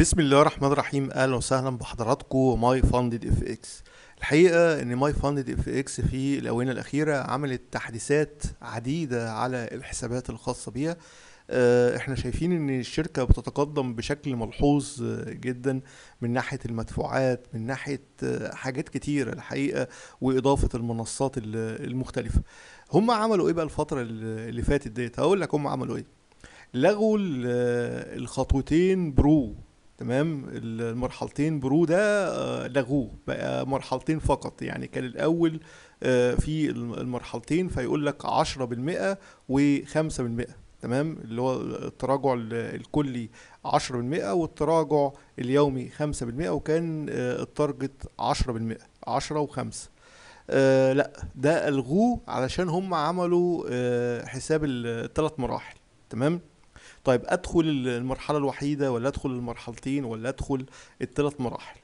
بسم الله الرحمن الرحيم اهلا وسهلا بحضراتكم ماي فاندد اف اكس الحقيقه ان ماي فاندد اف اكس في الاونه الاخيره عملت تحديثات عديده على الحسابات الخاصه بيها آه، احنا شايفين ان الشركة بتتقدم بشكل ملحوظ آه، جدا من ناحية المدفوعات من ناحية آه، حاجات كتيرة الحقيقة واضافة المنصات المختلفة هم عملوا ايه بقى الفترة اللي فاتت ديت هقول لك هم عملوا ايه لغوا الخطوتين برو تمام المرحلتين بروده آه، لغوه بقى مرحلتين فقط يعني كان الاول آه، في المرحلتين فيقول لك 10% و5% تمام اللي هو التراجع الكلي 10% والتراجع اليومي 5% وكان التارجت 10% 10 و5 لا ده الغوه علشان هم عملوا آه، حساب الثلاث مراحل تمام طيب ادخل المرحله الوحيده ولا ادخل المرحلتين ولا ادخل الثلاث مراحل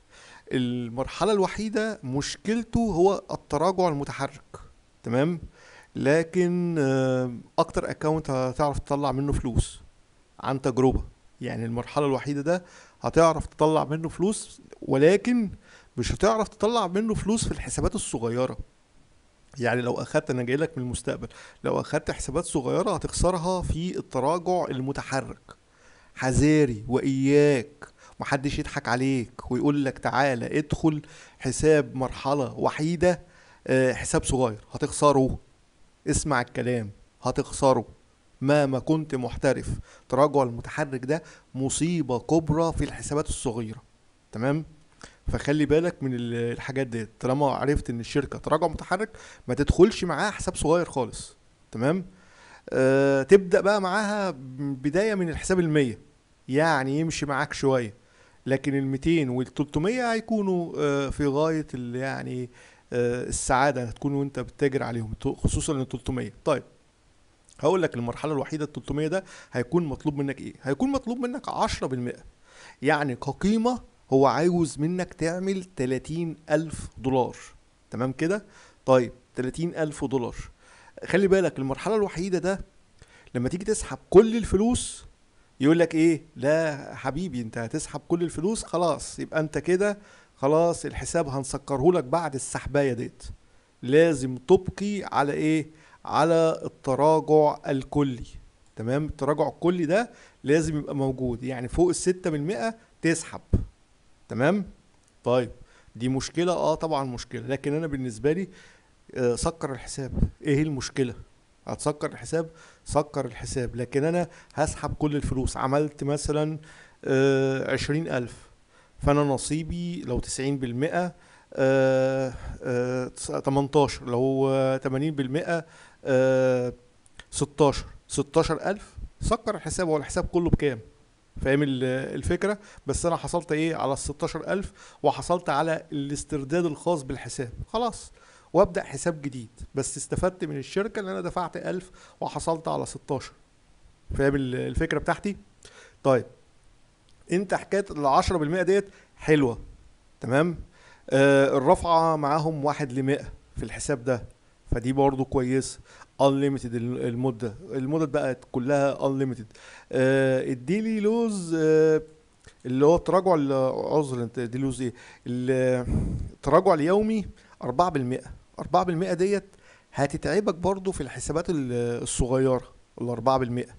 المرحله الوحيده مشكلته هو التراجع المتحرك تمام لكن آه، اكتر اكونت هتعرف تطلع منه فلوس عن تجربه يعني المرحله الوحيده ده هتعرف تطلع منه فلوس ولكن مش هتعرف تطلع منه فلوس في الحسابات الصغيره يعني لو اخدت انا جاي لك من المستقبل لو اخدت حسابات صغيره هتخسرها في التراجع المتحرك حذاري واياك محدش يضحك عليك ويقول لك تعالى ادخل حساب مرحله وحيده آه، حساب صغير هتخسره اسمع الكلام هتخسره مهما كنت محترف تراجع المتحرك ده مصيبه كبرى في الحسابات الصغيره تمام فخلي بالك من الحاجات ديت طالما عرفت ان الشركه تراجع متحرك ما تدخلش معاها حساب صغير خالص تمام أه تبدا بقى معاها بدايه من الحساب ال100 يعني يمشي معاك شويه لكن ال 200 وال 300 هيكونوا أه في غايه يعني أه السعاده هتكون وانت بتاجر عليهم خصوصا ال 300 طيب هقول لك المرحله الوحيده ال 300 ده هيكون مطلوب منك ايه هيكون مطلوب منك 10% يعني كقيمه هو عاوز منك تعمل 30 ألف دولار تمام كده؟ طيب 30 ألف دولار خلي بالك المرحلة الوحيدة ده لما تيجي تسحب كل الفلوس يقول لك ايه لا حبيبي انت هتسحب كل الفلوس خلاص يبقى انت كده خلاص الحساب هنسكره لك بعد السحبايه ديت لازم تبقي على ايه على التراجع الكلي تمام التراجع الكلي ده لازم يبقى موجود يعني فوق الستة من المئة تسحب تمام طيب دي مشكله اه طبعا مشكله لكن انا بالنسبه لي آه، سكر الحساب ايه المشكله هتسكر الحساب سكر الحساب لكن انا هسحب كل الفلوس عملت مثلا آه، عشرين الف فانا نصيبي لو تسعين بالمئة آه، تمنتاشر 18 لو 80 بالمئة ستاشر 16 16000 سكر الحساب هو الحساب كله بكام فاهم الفكره بس انا حصلت ايه على ال 16000 وحصلت على الاسترداد الخاص بالحساب خلاص وابدا حساب جديد بس استفدت من الشركه ان انا دفعت 1000 وحصلت على 16 فاهم الفكره بتاعتي طيب انت حكايه ال 10% ديت حلوه تمام آه الرفعه معاهم واحد ل 100 في الحساب ده فدي برضه كويسه انليمتد المده المدد بقت كلها انليمتد آه، الديلي لوز آه، اللي هو التراجع عذر دي لوز ايه التراجع اليومي 4% 4% ديت هتتعبك برضو في الحسابات الصغيره ال 4%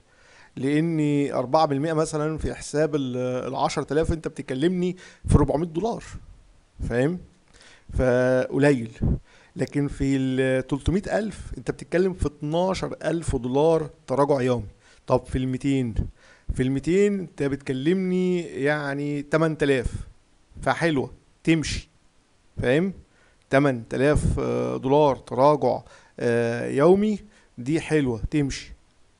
لان 4% مثلا في حساب ال 10000 انت بتكلمني في 400 دولار فاهم فقليل لكن في ال 300 ألف أنت بتتكلم في 12 ألف دولار تراجع يومي طب في ال 200 في ال 200 أنت بتكلمني يعني 8000 فحلوة تمشي فاهم 8000 آه، دولار تراجع آه، يومي دي حلوة تمشي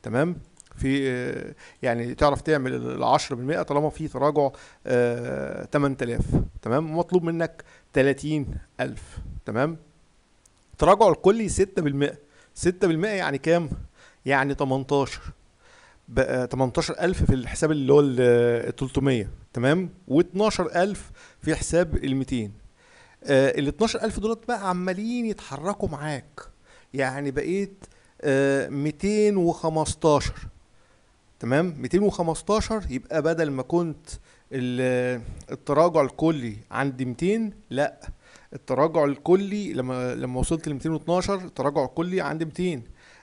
تمام في آه، يعني تعرف تعمل ال 10% طالما في تراجع 8000 تمام ومطلوب منك 30000 تمام التراجع الكلي 6% 6% يعني كام؟ يعني 18 بقى 18000 في الحساب اللي هو ال 300 آه، تمام و12000 في حساب ال 200 آه ال 12000 دولت بقى عمالين يتحركوا معاك يعني بقيت آه 215 تمام 215 يبقى بدل ما كنت آه، التراجع الكلي عند 200 لا التراجع الكلي لما لما وصلت ل 212 التراجع الكلي عند 200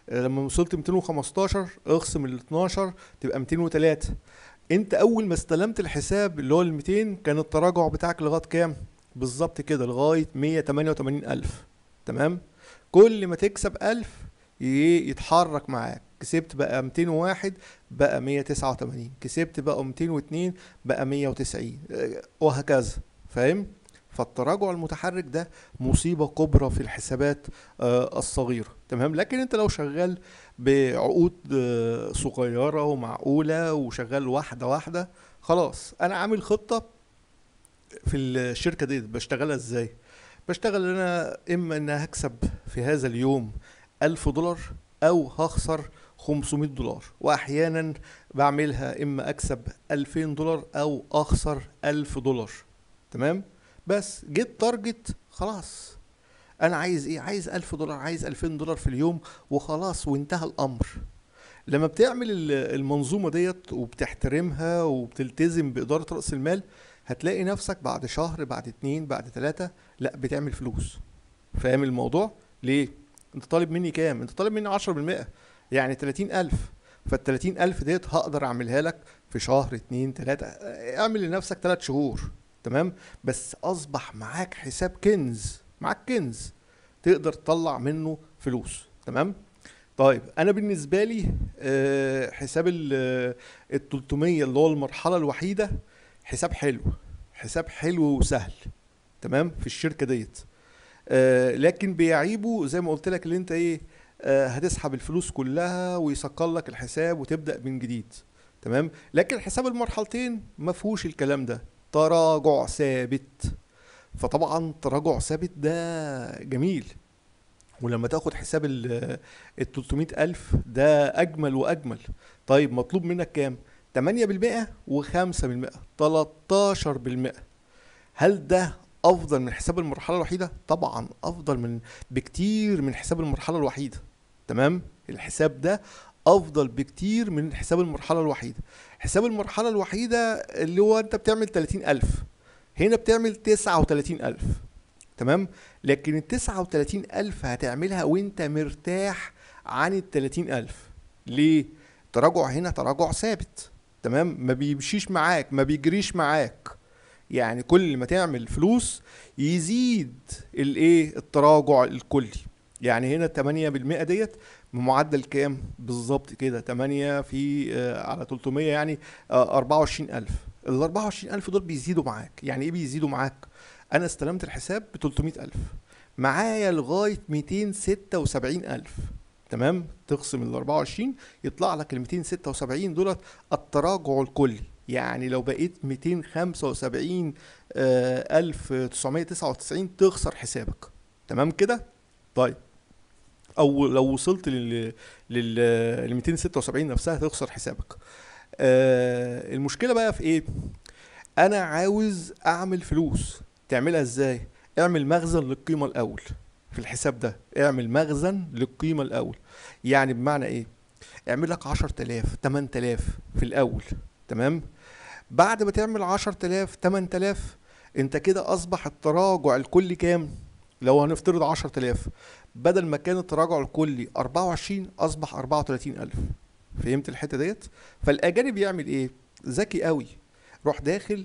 آه، لما وصلت 215 اخصم ال 12 تبقى 203 انت اول ما استلمت الحساب اللي هو ال 200 كان التراجع بتاعك لغايه كام بالظبط كده لغايه 188000 تمام كل ما تكسب 1000 يتحرك معاك كسبت بقى 201 بقى 189 كسبت بقى 202 بقى 190 آه، وهكذا فاهم فالتراجع المتحرك ده مصيبه كبرى في الحسابات آه، الصغيره تمام لكن انت لو شغال بعقود آه، صغيره ومعقوله وشغال واحده واحده خلاص انا عامل خطه في الشركه دي بشتغلها ازاي بشتغل انا اما ان هكسب في هذا اليوم ألف دولار او هخسر 500 دولار واحيانا بعملها اما اكسب 2000 دولار او اخسر 1000 دولار تمام بس جيت تارجت خلاص انا عايز ايه عايز ألف دولار عايز ألفين دولار في اليوم وخلاص وانتهى الامر لما بتعمل المنظومه ديت وبتحترمها وبتلتزم باداره راس المال هتلاقي نفسك بعد شهر بعد اتنين بعد تلاتة لا بتعمل فلوس فاهم الموضوع ليه انت طالب مني كام انت طالب مني 10% يعني 30000 فال ألف ديت هقدر اعملها لك في شهر اتنين تلاتة اعمل لنفسك تلات شهور تمام بس اصبح معاك حساب كنز معاك كنز تقدر تطلع منه فلوس تمام طيب انا بالنسبه لي آه، حساب ال 300 آه، اللي هو المرحله الوحيده حساب حلو حساب حلو وسهل تمام في الشركه ديت آه، لكن بيعيبه زي ما قلت لك اللي انت ايه هتسحب الفلوس كلها ويسكر لك الحساب وتبدا من جديد تمام لكن حساب المرحلتين ما فيهوش الكلام ده تراجع ثابت فطبعا تراجع ثابت ده جميل ولما تاخد حساب ال 300000 ده اجمل واجمل طيب مطلوب منك كام 8% و5% 13% هل ده افضل من حساب المرحله الوحيده طبعا افضل من بكتير من حساب المرحله الوحيده تمام الحساب ده افضل بكتير من حساب المرحله الوحيده حساب المرحله الوحيده اللي هو انت بتعمل 30000 هنا بتعمل 39000 تمام لكن ال 39000 هتعملها وانت مرتاح عن ال 30000 ليه تراجع هنا تراجع ثابت تمام ما بيمشيش معاك ما بيجريش معاك يعني كل ما تعمل فلوس يزيد الايه التراجع الكلي يعني هنا 8% ديت بمعدل كام بالظبط كده 8 في آه، على 300 يعني 24000 آه، ال 24000 دول بيزيدوا معاك يعني ايه بيزيدوا معاك انا استلمت الحساب ب 300000 معايا لغايه 276000 تمام تخصم ال 24 يطلع لك ال 276 دولت التراجع الكلي يعني لو بقيت 275 999 آه، تخسر حسابك تمام كده طيب او لو وصلت لل لل 276 نفسها هتخسر حسابك آه المشكله بقى في ايه انا عاوز اعمل فلوس تعملها ازاي اعمل مخزن للقيمه الاول في الحساب ده اعمل مخزن للقيمه الاول يعني بمعنى ايه اعمل لك 10000 8000 في الاول تمام بعد ما تعمل 10000 8000 انت كده اصبح التراجع الكلي كام لو هنفترض 10000 بدل ما كان التراجع الكلي 24 اصبح 34000 فهمت الحته ديت فالاجانب يعمل ايه ذكي قوي روح داخل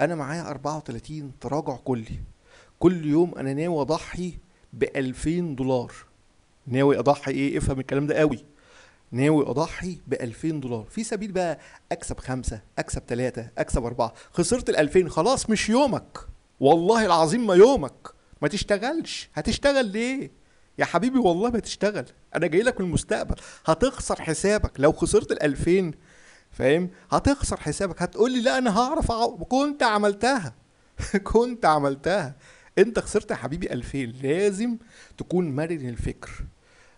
انا معايا 34 تراجع كلي كل يوم انا ناوي اضحي ب 2000 دولار ناوي اضحي ايه افهم الكلام ده قوي ناوي اضحي ب 2000 دولار في سبيل بقى اكسب خمسة اكسب ثلاثة اكسب اربعة خسرت ال 2000 خلاص مش يومك والله العظيم ما يومك ما تشتغلش هتشتغل ليه يا حبيبي والله ما تشتغل انا جاي لك من المستقبل هتخسر حسابك لو خسرت ال2000 فاهم هتخسر حسابك هتقول لي لا انا هعرف أعو... كنت عملتها كنت عملتها انت خسرت يا حبيبي 2000 لازم تكون مرن الفكر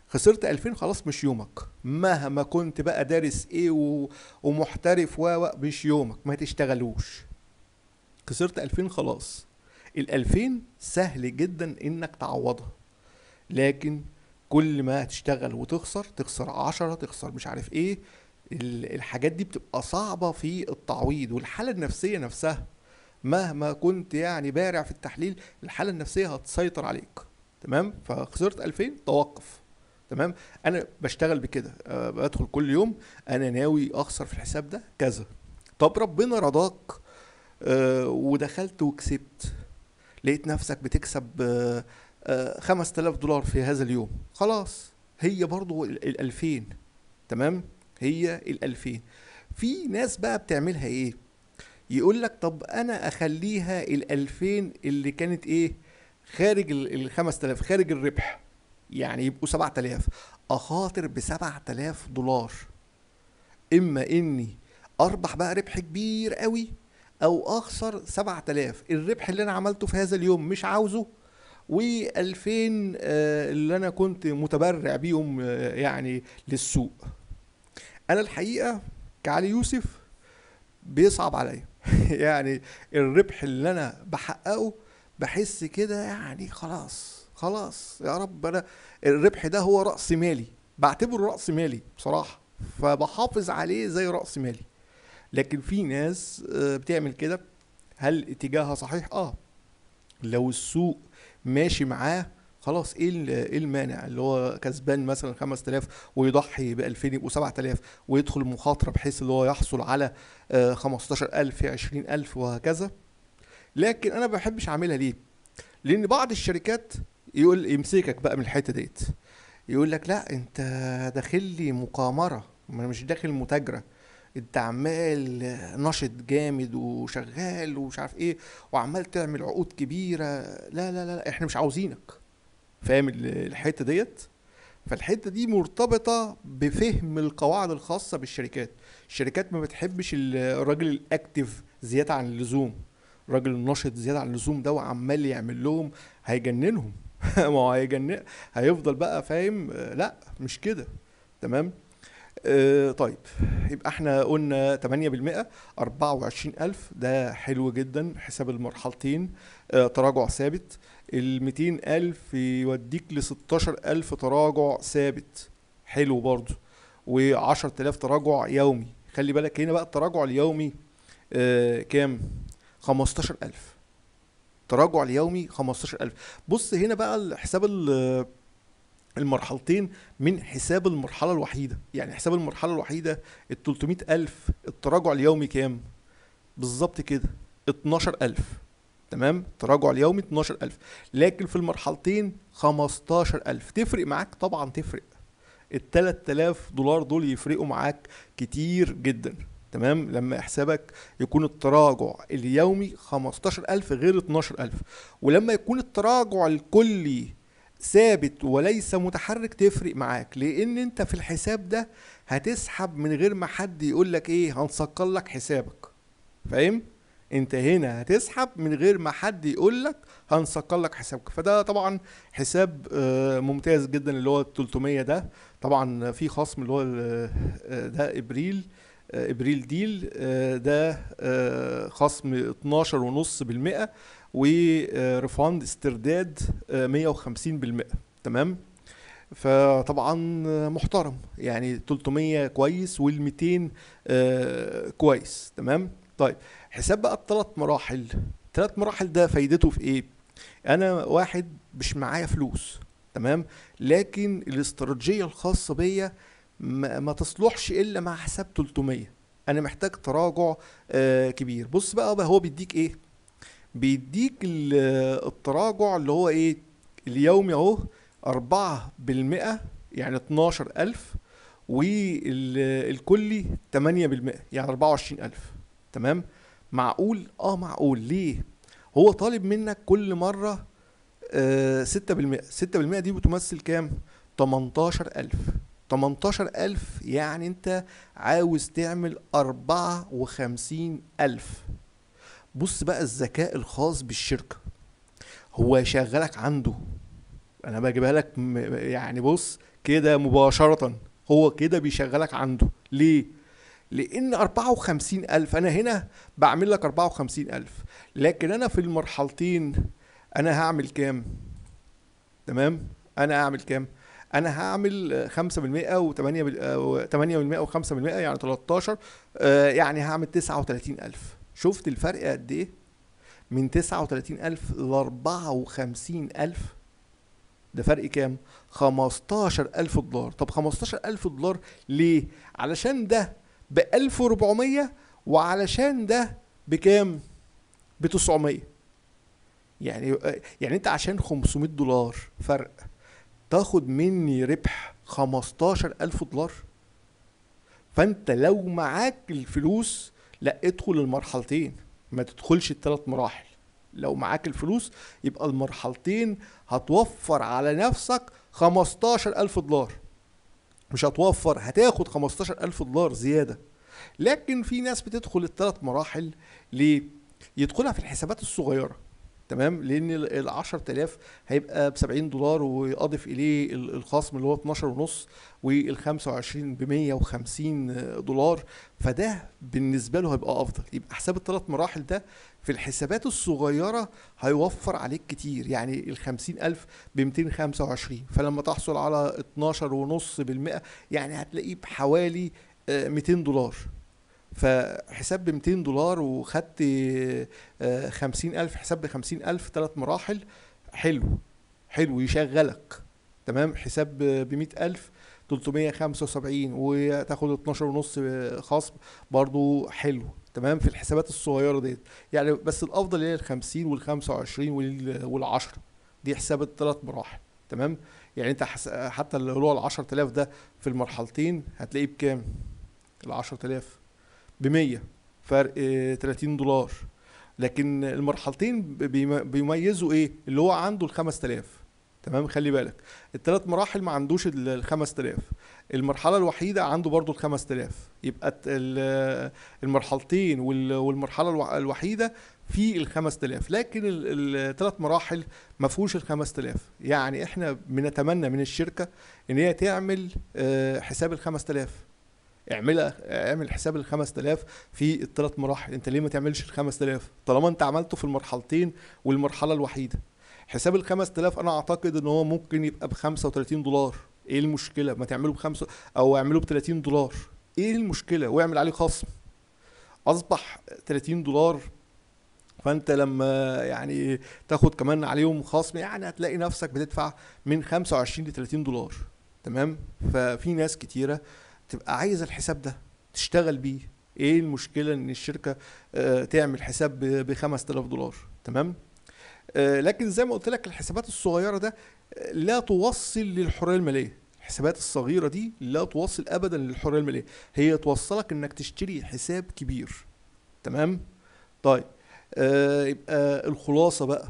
خسرت 2000 خلاص مش يومك مهما كنت بقى دارس ايه و... ومحترف و مش يومك ما تشتغلوش خسرت 2000 خلاص ال2000 سهل جدا انك تعوضها لكن كل ما هتشتغل وتخسر تخسر عشرة تخسر مش عارف ايه الحاجات دي بتبقى صعبة في التعويض والحالة النفسية نفسها مهما كنت يعني بارع في التحليل الحالة النفسية هتسيطر عليك تمام فخسرت 2000 توقف تمام انا بشتغل بكده أه بدخل كل يوم انا ناوي اخسر في الحساب ده كذا طب ربنا رضاك أه ودخلت وكسبت لقيت نفسك بتكسب 5000 آه، آه، دولار في هذا اليوم خلاص هي برضو ال 2000 تمام هي ال 2000 في ناس بقى بتعملها ايه يقول لك طب انا اخليها ال 2000 اللي كانت ايه خارج ال 5000 خارج الربح يعني يبقوا 7000 اخاطر ب 7000 دولار اما اني اربح بقى ربح كبير قوي او اخسر 7000 الربح اللي انا عملته في هذا اليوم مش عاوزه و2000 آه، اللي انا كنت متبرع بيهم آه، يعني للسوق انا الحقيقه كعلي يوسف بيصعب عليا يعني الربح اللي انا بحققه بحس كده يعني خلاص خلاص يا رب انا الربح ده هو راس مالي بعتبره راس مالي بصراحه فبحافظ عليه زي راس مالي لكن في ناس آه، بتعمل كده هل اتجاهها صحيح اه لو السوق ماشي معاه خلاص ايه ايه المانع اللي هو كسبان مثلا 5000 ويضحي ب 2000 يبقوا 7000 ويدخل مخاطره بحيث اللي هو يحصل على 15000 آه، 20000 وهكذا لكن انا ما بحبش اعملها ليه؟ لان بعض الشركات يقول يمسكك بقى من الحته ديت يقول لك لا انت داخل لي مقامره ما انا مش داخل متاجره انت عمال نشط جامد وشغال ومش عارف ايه وعمال تعمل عقود كبيره لا لا لا احنا مش عاوزينك فاهم الحته ديت فالحته دي مرتبطه بفهم القواعد الخاصه بالشركات الشركات ما بتحبش الراجل الاكتف زياده عن اللزوم الراجل النشط زياده عن اللزوم ده وعمال يعمل لهم هيجننهم ما هو هيجنن هيفضل بقى فاهم لا مش كده تمام آه، طيب يبقى احنا قلنا 8% 24000 ده حلو جدا حساب المرحلتين أه تراجع ثابت ال 200000 يوديك ل 16000 تراجع ثابت حلو برضه و 10000 تراجع يومي خلي بالك هنا بقى التراجع اليومي أه كام 15000 تراجع اليومي 15000 بص هنا بقى الحساب ال المرحلتين من حساب المرحله الوحيده يعني حساب المرحله الوحيده ال 300000 التراجع اليومي كام بالظبط كده 12000 تمام التراجع اليومي 12000 لكن في المرحلتين 15000 تفرق معاك طبعا تفرق ال 3000 دولار دول يفرقوا معاك كتير جدا تمام لما حسابك يكون التراجع اليومي 15000 غير 12000 ولما يكون التراجع الكلي ثابت وليس متحرك تفرق معاك لان انت في الحساب ده هتسحب من غير ما حد يقول لك ايه هنسكر لك حسابك فاهم انت هنا هتسحب من غير ما حد يقول لك هنسكر لك حسابك فده طبعا حساب آه، ممتاز جدا اللي هو ال 300 ده طبعا في خصم اللي هو آه، ده ابريل آه، ابريل ديل ده خصم 12.5% وريفاند استرداد 150% آه، تمام فطبعا آه، محترم يعني 300 كويس وال200 آه، كويس تمام طيب حساب بقى بثلاث مراحل ثلاث مراحل ده فايدته في ايه انا واحد مش معايا فلوس تمام لكن الاستراتيجيه الخاصه بيا ما, ما تصلحش الا مع حساب 300 انا محتاج تراجع آه كبير بص بقى, بقى هو بيديك ايه بيديك التراجع اللي هو ايه اليومي اهو اربعة بالمئة يعني اتناشر الف والكلي تمانية بالمئة يعني اربعة وعشرين الف تمام معقول اه معقول ليه هو طالب منك كل مرة آه، ستة بالمئة ستة بالمئة دي بتمثل كام تمنتاشر ألف تمنتاشر ألف يعني أنت عاوز تعمل أربعة وخمسين ألف بص بقى الذكاء الخاص بالشركه هو شغلك عنده انا بجيبها لك يعني بص كده مباشره هو كده بيشغلك عنده ليه لان 54 ألف انا هنا بعمل لك 54 ألف لكن انا في المرحلتين انا هعمل كام تمام انا هعمل كام انا هعمل 5% و8% و5% يعني 13 آه، يعني هعمل 39000 شفت الفرق قد ايه من 39000 ل 54000 ده فرق كام 15000 دولار طب 15000 دولار ليه علشان ده ب 1400 وعلشان ده بكام ب 900 يعني يعني انت عشان 500 دولار فرق تاخد مني ربح 15000 دولار فانت لو معاك الفلوس لا ادخل المرحلتين ما تدخلش الثلاث مراحل لو معاك الفلوس يبقى المرحلتين هتوفر على نفسك 15000 دولار مش هتوفر هتاخد 15000 دولار زياده لكن في ناس بتدخل الثلاث مراحل ليه يدخلها في الحسابات الصغيره تمام لان ال 10000 هيبقى ب 70 دولار واضف اليه الخصم اللي هو 12 ونص وال 25 ب 150 دولار فده بالنسبه له هيبقى افضل يبقى حساب الثلاث مراحل ده في الحسابات الصغيره هيوفر عليك كتير يعني ال 50000 ب 225 فلما تحصل على 12 ونص بالمئة يعني هتلاقيه بحوالي 200 آه، دولار فحساب ب 200 دولار وخدت 50000 آه، حساب ب 50000 ثلاث مراحل حلو حلو يشغلك تمام حساب ب 100000 375 وتاخد 12 ونص آه، خصم برضو حلو تمام في الحسابات الصغيره ديت يعني بس الافضل هي ال 50 وال 25 وال 10 دي حساب الثلاث مراحل تمام يعني انت حتى اللي هو ال 10000 ده في المرحلتين هتلاقيه بكام؟ ال 10000 ب 100 فرق 30 دولار لكن المرحلتين بيميزوا ايه اللي هو عنده ال 5000 تمام خلي بالك الثلاث مراحل ما عندوش ال 5000 المرحله الوحيده عنده برضه ال 5000 يبقى المرحلتين والمرحله الوحيده في ال 5000 لكن الثلاث مراحل ما فيهوش ال 5000 يعني احنا بنتمنى من الشركه ان هي تعمل آه، حساب ال 5000 اعملها اعمل حساب ال 5000 في الثلاث مراحل انت ليه ما تعملش ال 5000 طالما انت عملته في المرحلتين والمرحله الوحيده حساب ال 5000 انا اعتقد ان هو ممكن يبقى ب 35 دولار ايه المشكله ما تعمله بخمسه او اعمله ب 30 دولار ايه المشكله واعمل عليه خصم اصبح 30 دولار فانت لما يعني تاخد كمان عليهم خصم يعني هتلاقي نفسك بتدفع من 25 ل 30 دولار تمام ففي ناس كتيره تبقى عايز الحساب ده تشتغل بيه ايه المشكله ان الشركه آه، تعمل حساب ب 5000 دولار تمام آه، لكن زي ما قلت لك الحسابات الصغيره ده آه، لا توصل للحريه الماليه الحسابات الصغيره دي لا توصل ابدا للحريه الماليه هي توصلك انك تشتري حساب كبير تمام طيب يبقى الخلاصه بقى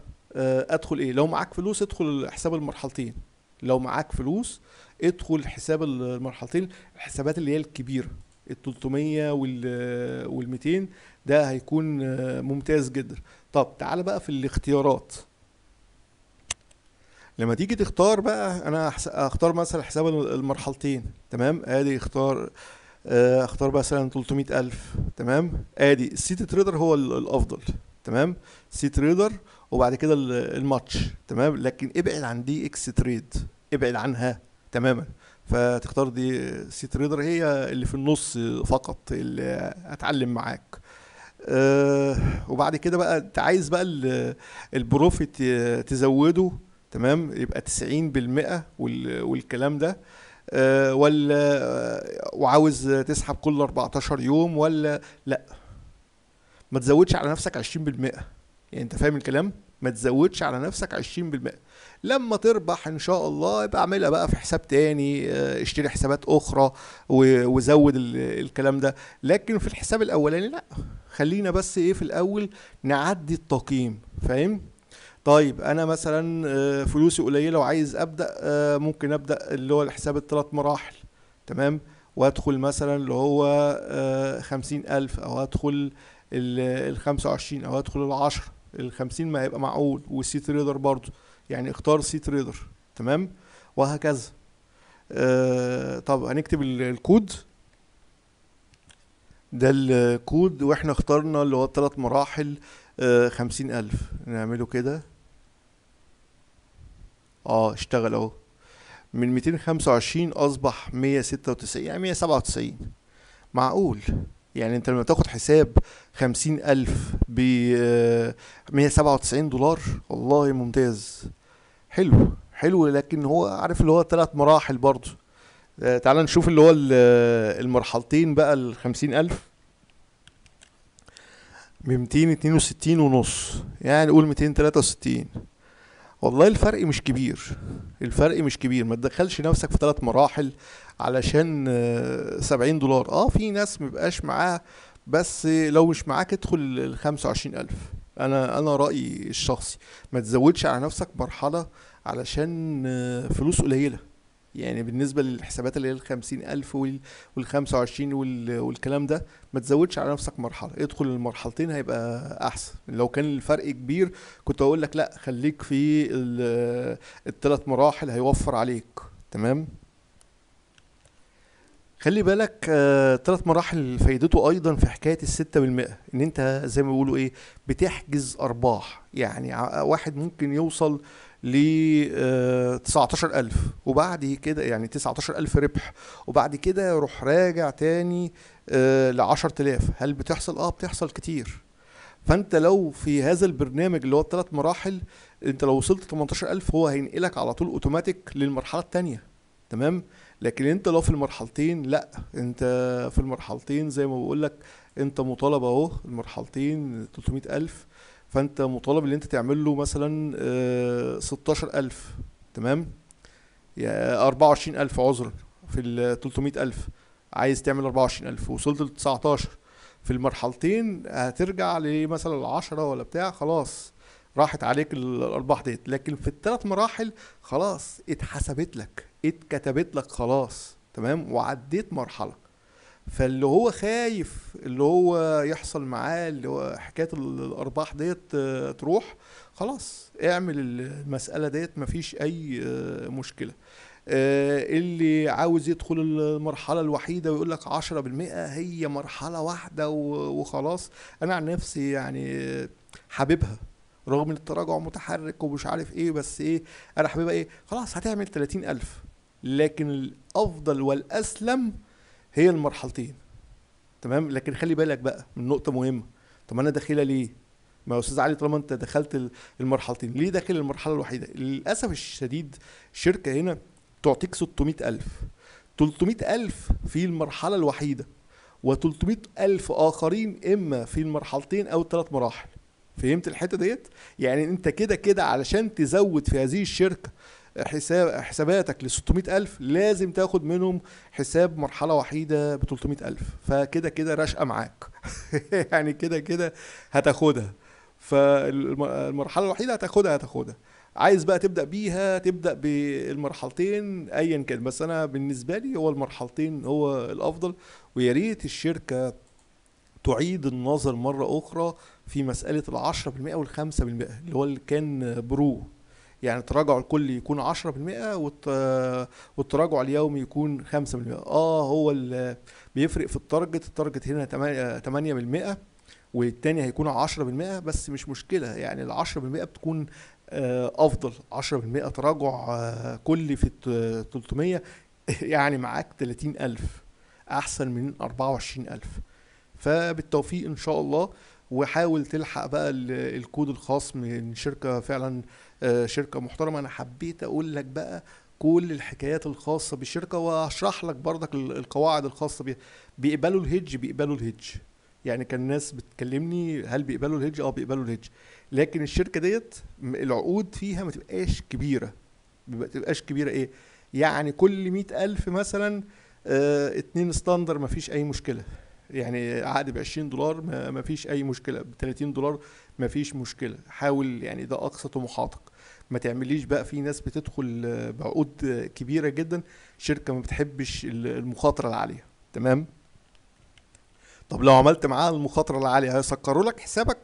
ادخل ايه لو معاك فلوس ادخل حساب المرحلتين لو معاك فلوس ادخل حساب المرحلتين الحسابات اللي هي الكبيره ال 300 وال 200 آه، ده هيكون آه، ممتاز جدا طب تعال بقى في الاختيارات لما تيجي تختار بقى انا اختار مثلا حساب المرحلتين تمام ادي اختار آه، اختار مثلا 300000 تمام ادي السيتي تريدر هو الافضل تمام سيتي تريدر وبعد كده الماتش تمام لكن ابعد عن دي اكس تريد ابعد عنها تماما فتختار دي سي تريدر هي اللي في النص فقط اللي هتعلم معاك أه وبعد كده بقى انت عايز بقى البروفيت تزوده تمام يبقى 90% والكلام ده أه ولا وعاوز تسحب كل 14 يوم ولا لا ما تزودش على نفسك 20% يعني انت فاهم الكلام ما تزودش على نفسك 20% لما تربح ان شاء الله يبقى اعملها بقى في حساب تاني آه، اشتري حسابات اخرى وزود الكلام ده لكن في الحساب الاولاني لا خلينا بس ايه في الاول نعدي التقييم فاهم طيب انا مثلا آه، فلوسي قليله وعايز ابدا آه، ممكن ابدا اللي هو الحساب الثلاث مراحل تمام وادخل مثلا اللي هو خمسين الف او ادخل الخمسة وعشرين او ادخل 10 ال 50 ما هيبقى معقول والسي تريدر برضه يعني اختار سي تريدر تمام وهكذا آه طب هنكتب الكود ده الكود واحنا اخترنا اللي هو الثلاث مراحل آه، خمسين ألف نعمله كده اه اشتغل اهو من ميتين خمسة وعشرين أصبح مية ستة وتسعين يعني مية سبعة وتسعين معقول يعني انت لما تاخد حساب خمسين ألف ب آه، مية سبعة وتسعين دولار والله ممتاز حلو حلو لكن هو عارف اللي هو تلات مراحل برضه آه، تعال نشوف اللي هو آه، المرحلتين بقى الخمسين ألف بميتين اتنين وستين ونص يعني قول ميتين تلاتة وستين والله الفرق مش كبير الفرق مش كبير ما تدخلش نفسك في ثلاث مراحل علشان آه، سبعين دولار اه في ناس مبقاش معاها بس لو مش معاك ادخل ال 25000 انا انا رايي الشخصي ما تزودش على نفسك مرحله علشان آه، فلوس قليله يعني بالنسبة للحسابات اللي هي الخمسين ألف والخمسة وعشرين والكلام ده ما تزودش على نفسك مرحلة ادخل المرحلتين هيبقى أحسن لو كان الفرق كبير كنت أقول لك لا خليك في الثلاث مراحل هيوفر عليك تمام خلي بالك ثلاث آه، مراحل فايدته ايضا في حكايه الستة بالمئة ان انت زي ما بيقولوا ايه بتحجز ارباح يعني واحد ممكن يوصل ل آه، 19000 وبعد كده يعني 19000 ربح وبعد كده روح راجع تاني آه، ل 10000 هل بتحصل اه بتحصل كتير فانت لو في هذا البرنامج اللي هو الثلاث مراحل انت لو وصلت 18000 هو هينقلك على طول اوتوماتيك للمرحله الثانيه تمام لكن انت لو في المرحلتين لا انت في المرحلتين زي ما بقول لك انت مطالب اهو المرحلتين 300000 فانت مطالب ان انت تعمل له مثلا 16000 آه، تمام يا 24000 عذرا في ال 300000 عايز تعمل 24000 وصلت ل 19 في المرحلتين هترجع لمثلا ال 10 ولا بتاع خلاص راحت عليك الارباح ديت لكن في الثلاث مراحل خلاص اتحسبت لك اتكتبت لك خلاص تمام وعديت مرحله فاللي هو خايف اللي هو يحصل معاه اللي هو حكايه الارباح ديت آه، تروح خلاص اعمل المساله ديت مفيش اي آه، مشكله آه، اللي عاوز يدخل المرحلة الوحيدة ويقول لك 10% هي مرحلة واحدة وخلاص أنا عن نفسي يعني حاببها رغم ان التراجع متحرك ومش عارف ايه بس ايه انا حبيبها ايه خلاص هتعمل 30000 لكن الافضل والاسلم هي المرحلتين تمام لكن خلي بالك بقى من نقطة مهمة طب انا داخلها ليه ما يا استاذ علي طالما انت دخلت المرحلتين ليه داخل المرحله الوحيده للاسف الشديد الشركه هنا تعطيك 600000 300000 في المرحله الوحيده و300000 اخرين اما في المرحلتين او الثلاث مراحل فهمت الحته ديت يعني انت كده كده علشان تزود في هذه الشركه حساب حساباتك ل 600000 لازم تاخد منهم حساب مرحله وحيده ب 300000 فكده كده راشقه معاك يعني كده كده هتاخدها فالمرحله الوحيده هتاخدها هتاخدها عايز بقى تبدا بيها تبدا بالمرحلتين ايا كان بس انا بالنسبه لي هو المرحلتين هو الافضل ويا ريت الشركه تعيد النظر مره اخرى في مساله ال 10% وال5% اللي هو اللي كان برو يعني التراجع الكلي يكون 10% والتراجع اليومي يكون 5% اه هو اللي بيفرق في التارجت التارجت هنا 8% والتاني هيكون 10% بس مش مشكله يعني ال 10% بتكون آه، افضل 10% تراجع آه، كلي في 300 يعني معاك 30000 احسن من 24000 فبالتوفيق ان شاء الله وحاول تلحق بقى الكود الخاص من شركه فعلا آه، شركه محترمه انا حبيت اقول لك بقى كل الحكايات الخاصه بالشركه واشرح لك بردك القواعد الخاصه بيها بيقبلوا الهيدج بيقبلوا الهيدج يعني كان الناس بتكلمني هل بيقبلوا الهيدج اه بيقبلوا الهيدج لكن الشركه ديت العقود فيها ما تبقاش كبيره ما تبقاش كبيره ايه يعني كل مئة ألف مثلا اه اتنين ستاندر ما فيش أي مشكلة يعني عقد ب 20 دولار ما فيش أي مشكلة ب 30 دولار ما فيش مشكلة حاول يعني ده أقصى طموحاتك ما تعمليش بقى في ناس بتدخل آه، بعقود آه، كبيرة جدا شركة ما بتحبش المخاطرة العالية تمام طب لو عملت معاها المخاطره العاليه هيسكروا لك حسابك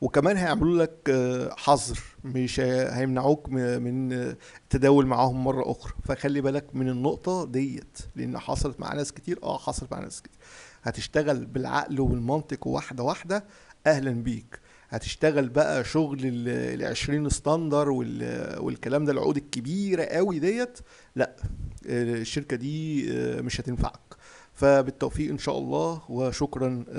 وكمان هيعملوا لك آه، حظر مش هيمنعوك من التداول معاهم مره اخرى فخلي بالك من النقطه ديت لان حصلت مع ناس كتير اه حصلت مع ناس كتير هتشتغل بالعقل والمنطق واحده واحده اهلا بيك هتشتغل بقى شغل ال 20 ستاندر والكلام ده العقود الكبيره قوي ديت لا آه، الشركه دي آه، مش هتنفعك فبالتوفيق ان شاء الله وشكرا